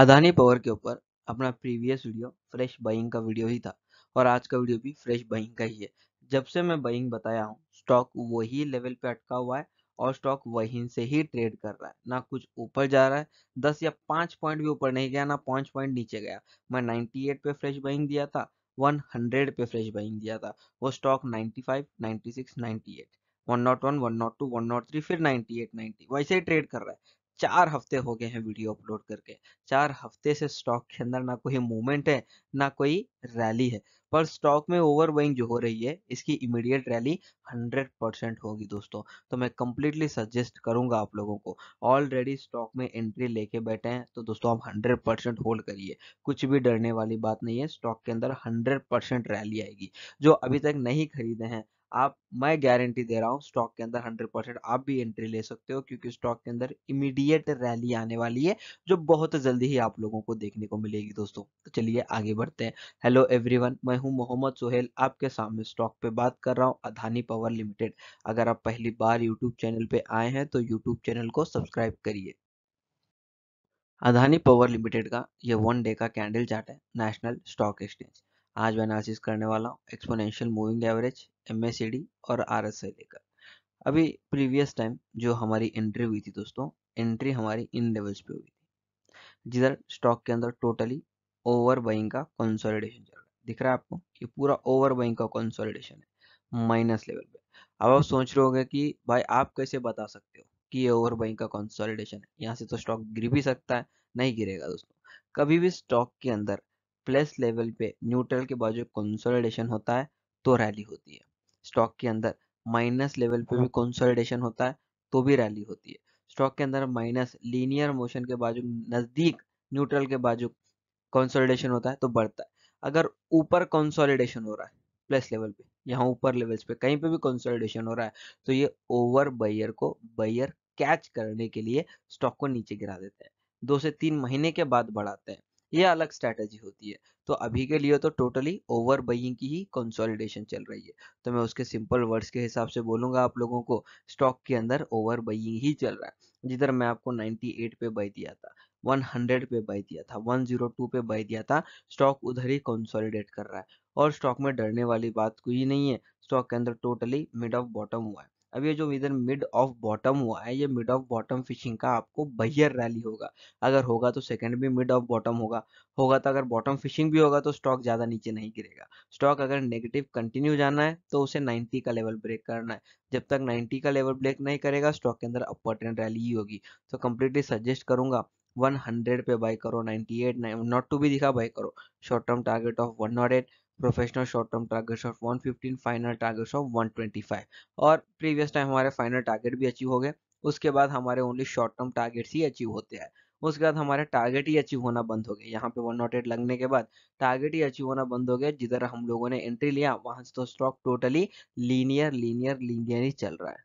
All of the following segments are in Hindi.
अदानी पावर के ऊपर अपना प्रीवियस वीडियो फ्रेश बाइंग का वीडियो ही था और आज का वीडियो भी फ्रेश बाइंग का ही है जब से मैं बाइंग बताया हूँ स्टॉक वही लेवल पे अटका हुआ है और स्टॉक वहीं से ही ट्रेड कर रहा है ना कुछ ऊपर जा रहा है दस या पांच पॉइंट भी ऊपर नहीं गया ना पांच पॉइंट नीचे गया मैं नाइनटी एट पे फ्रेश बाइंग दिया था वन हंड्रेड पे फ्रेश बाइंग दिया था वो stock ninety five ninety six ninety eight one nought one one nought two one nought three फिर नाइनटी एट नाइनटी वैसे ही ट्रेड कर रहा है चार हफ्ते हो गए हैं वीडियो अपलोड करके चार हफ्ते से स्टॉक के अंदर ना कोई मूवमेंट है ना कोई रैली है पर स्टॉक में ओवर जो हो रही है इसकी इमीडिएट रैली 100 परसेंट होगी दोस्तों तो मैं कम्प्लीटली सजेस्ट करूंगा आप लोगों को ऑलरेडी स्टॉक में एंट्री लेके बैठे हैं तो दोस्तों आप 100 परसेंट होल्ड करिए कुछ भी डरने वाली बात नहीं है स्टॉक के अंदर 100 परसेंट रैली आएगी जो अभी तक नहीं खरीदे हैं आप मैं गारंटी दे रहा हूँ स्टॉक के अंदर हंड्रेड परसेंट आप भी एंट्री ले सकते हो क्योंकि स्टॉक के अंदर इमीडिएट रैली आने वाली है जो बहुत जल्दी ही आप लोगों को देखने को मिलेगी दोस्तों तो चलिए आगे बढ़ते हैं हेलो एवरीवन मैं हूँ मोहम्मद सोहेल आपके सामने स्टॉक पे बात कर रहा हूँ अधानी पावर लिमिटेड अगर आप पहली बार यूट्यूब चैनल पे आए हैं तो यूट्यूब चैनल को सब्सक्राइब करिए अधानी पावर लिमिटेड का ये वन डे का कैंडल चार्ट है नेशनल स्टॉक एक्सचेंज आज मैं एनालिसिस करने वाला हूँ एक्सपोनेंशियल मूविंग एवरेज एम और आर लेकर अभी प्रीवियस टाइम जो हमारी एंट्री हुई थी दोस्तों एंट्री हमारी इन लेवल्स पे हुई थी जिधर स्टॉक के अंदर टोटली ओवर बाइंग का कंसोलिडेशन चल रहा है दिख रहा है आपको कि पूरा ओवर बाइंग का कंसोलिडेशन है माइनस लेवल पे अब आप सोच रहे होंगे कि भाई आप कैसे बता सकते हो कि ये ओवर बाइंग का कंसोलिडेशन है यहाँ से तो स्टॉक गिर भी सकता है नहीं गिरेगा दोस्तों कभी भी स्टॉक के अंदर प्लस लेवल पे न्यूट्रल के बाजू कंसोलिडेशन होता है तो रैली होती है स्टॉक के अंदर माइनस लेवल पे भी हाँ। कंसोलिडेशन होता है तो भी रैली होती है स्टॉक के अंदर माइनस लीनियर मोशन के बाजू नज़दीक न्यूट्रल के बाजू कंसोलिडेशन होता है तो बढ़ता है अगर ऊपर कंसोलिडेशन हो रहा है प्लस लेवल पे यहाँ ऊपर लेवल्स पे कहीं पे भी कंसोलिडेशन हो रहा है तो ये ओवर बैयर को बैयर कैच करने के लिए स्टॉक को नीचे गिरा देते हैं दो से तीन महीने के बाद बढ़ाते हैं ये अलग स्ट्रैटेजी होती है तो अभी के लिए तो टोटली ओवर बाइंग की ही कंसोलिडेशन चल रही है तो मैं उसके सिंपल वर्ड्स के हिसाब से बोलूंगा आप लोगों को स्टॉक के अंदर ओवर बाइंग ही चल रहा है जिधर मैं आपको 98 पे बाई दिया था 100 पे बाई दिया था 102 पे बाई दिया था स्टॉक उधर ही कंसोलिडेट कर रहा है और स्टॉक में डरने वाली बात कोई नहीं है स्टॉक के अंदर टोटली मिड ऑफ बॉटम हुआ है अब ये जो इधर मिड ऑफ बॉटम हुआ है ये मिड ऑफ बॉटम फिशिंग का आपको बहियर रैली होगा अगर होगा तो सेकंड भी मिड ऑफ बॉटम होगा होगा तो अगर बॉटम फिशिंग भी होगा तो स्टॉक ज़्यादा नीचे नहीं गिरेगा स्टॉक अगर नेगेटिव कंटिन्यू जाना है तो उसे 90 का लेवल ब्रेक करना है जब तक 90 का लेवल ब्रेक नहीं करेगा स्टॉक के अंदर अपर ट्रेंड रैली ही होगी तो कंप्लीटली सजेस्ट करूंगा 100 पे बाई करो 98 एट नॉट टू भी दिखा बाई करो short term target of 108 professional short term targets of 115 final targets of 125 और प्रीवियस टाइम हमारे फाइनल टारगेट भी अचीव हो गए उसके बाद हमारे ओनली शॉर्ट टर्म टारगेट्स ही अचीव होते हैं उसके बाद हमारे टारगेट ही अचीव होना बंद हो गया यहाँ पे 108 लगने के बाद टारगेट ही अचीव होना बंद हो गया जिधर हम लोगों ने एंट्री लिया वहां से तो stock totally linear linear linear ही चल रहा है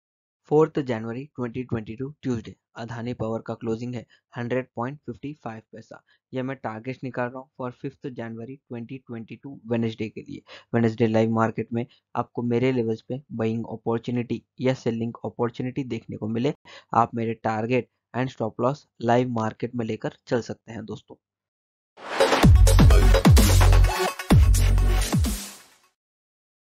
फोर्थ जनवरी 2022 ट्यूसडे अधानी पावर का क्लोजिंग है 100.55 पैसा यह मैं टारगेट निकाल रहा हूँ फॉर फिफ्थ जनवरी 2022 वेनेसडे के लिए वेनेसडे लाइव मार्केट में आपको मेरे लेवल्स पे बाइंग अपॉर्चुनिटी या सेलिंग अपॉर्चुनिटी देखने को मिले आप मेरे target and stop loss live market में लेकर चल सकते हैं दोस्तों